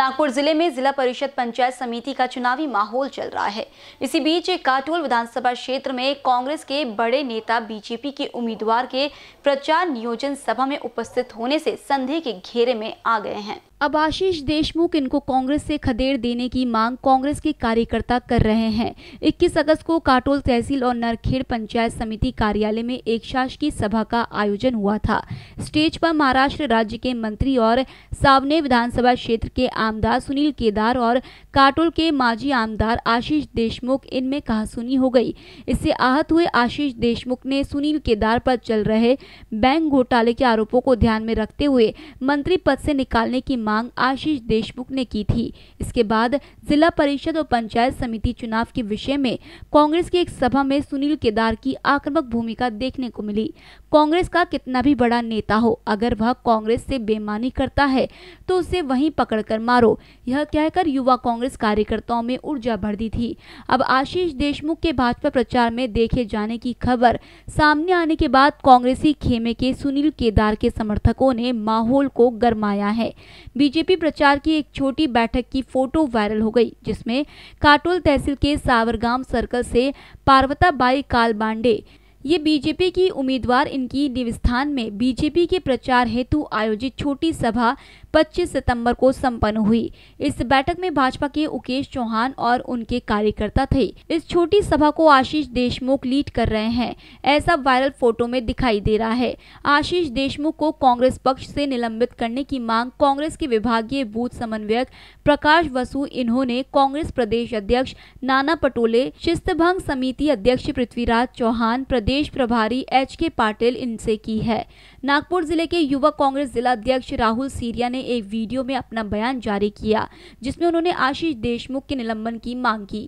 नागपुर जिले में जिला परिषद पंचायत समिति का चुनावी माहौल चल रहा है इसी बीच काटोल विधानसभा क्षेत्र में कांग्रेस के बड़े नेता बीजेपी के उम्मीदवार के प्रचार नियोजन सभा में उपस्थित होने से संदेह के घेरे में आ गए हैं अब आशीष देशमुख इनको कांग्रेस से खदेड़ देने की मांग कांग्रेस के कार्यकर्ता कर रहे हैं 21 अगस्त को काटोल तहसील और नरखेड़ पंचायत समिति कार्यालय में एक शासकीय सभा का आयोजन हुआ था स्टेज पर महाराष्ट्र राज्य के मंत्री और सावने विधानसभा क्षेत्र के आम आमदार सुनील केदार और काटोल के माजी आमदार आशीष देशमुख इनमें कहासुनी हो गई इससे आहत हुए आशीष देशमुख ने सुनील केदार पर चल रहे बैंक घोटाले के आरोपों को ध्यान में रखते हुए मंत्री पद से निकालने की मांग आशीष देशमुख ने की थी इसके बाद जिला परिषद और पंचायत समिति चुनाव के विषय में कांग्रेस की एक सभा में सुनील केदार की आक्रमक भूमिका देखने को मिली कांग्रेस का कितना भी बड़ा नेता हो अगर वह कांग्रेस से बेमानी करता है तो उसे वहीं पकड़कर मार समारोह यह कहकर युवा कांग्रेस कार्यकर्ताओं में ऊर्जा भर दी थी अब आशीष देशमुख के भाजपा प्रचार में देखे जाने की खबर सामने आने के बाद कांग्रेसी खेमे के सुनील केदार के समर्थकों ने माहौल को गर्माया है बीजेपी प्रचार की एक छोटी बैठक की फोटो वायरल हो गई जिसमें काटोल तहसील के सावरगाम सर्कल से पार्वता बाई कालबांडे ये बीजेपी की उम्मीदवार इनकी निवस्थान में बीजेपी के प्रचार हेतु आयोजित छोटी सभा 25 सितंबर को संपन्न हुई इस बैठक में भाजपा के उकेश चौहान और उनके कार्यकर्ता थे इस छोटी सभा को आशीष देशमुख लीड कर रहे हैं ऐसा वायरल फोटो में दिखाई दे रहा है आशीष देशमुख को कांग्रेस पक्ष से निलंबित करने की मांग कांग्रेस के विभागीय बूथ समन्वयक प्रकाश वसु इन्होंने कांग्रेस प्रदेश अध्यक्ष नाना पटोले शिस्त समिति अध्यक्ष पृथ्वीराज चौहान प्रदेश प्रभारी एच के पाटिल इनसे की है नागपुर जिले के युवक कांग्रेस जिला अध्यक्ष राहुल सीरिया ने एक वीडियो में अपना बयान जारी किया जिसमें उन्होंने आशीष देशमुख के निलंबन की मांग की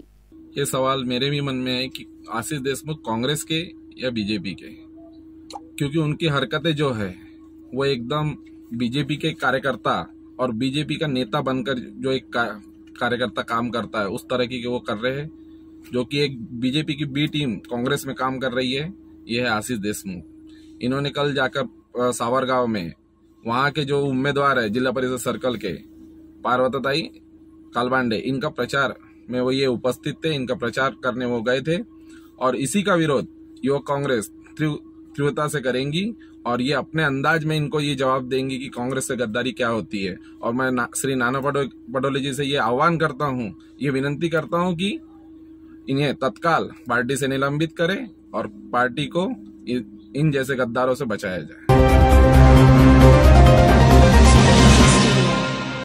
ये सवाल मेरे भी मन में है कि आशीष देशमुख कांग्रेस के या बीजेपी के क्योंकि उनकी हरकतें जो है वो एकदम बीजेपी के कार्यकर्ता और बीजेपी का नेता बनकर जो एक कार्यकर्ता काम करता है उस तरह की वो कर रहे हैं जो कि एक बीजेपी की बी टीम कांग्रेस में काम कर रही है ये है आशीष देशमुख इन्होंने कल जाकर सावरगांव में वहां के जो उम्मीदवार है जिला परिषद सर्कल के पार्वतताई कालबांडे इनका प्रचार में वो ये उपस्थित थे इनका प्रचार करने वो गए थे और इसी का विरोध युवक कांग्रेस तीव्रता से करेंगी और ये अपने अंदाज में इनको ये जवाब देंगी कि कांग्रेस से गद्दारी क्या होती है और मैं ना, श्री नाना पटोले जी से ये आह्वान करता हूँ ये विनंती करता हूँ कि इन्हें तत्काल पार्टी से निलंबित करें और पार्टी को इन जैसे गद्दारों से बचाया जाए